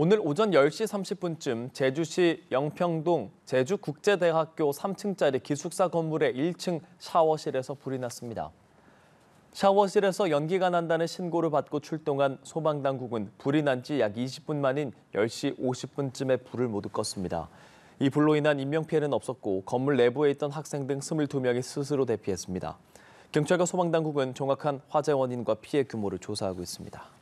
오늘 오전 10시 30분쯤 제주시 영평동 제주국제대학교 3층짜리 기숙사 건물의 1층 샤워실에서 불이 났습니다. 샤워실에서 연기가 난다는 신고를 받고 출동한 소방당국은 불이 난 지 약 20분 만인 10시 50분쯤에 불을 모두 껐습니다. 이 불로 인한 인명피해는 없었고 건물 내부에 있던 학생 등 22명이 스스로 대피했습니다. 경찰과 소방당국은 정확한 화재 원인과 피해 규모를 조사하고 있습니다.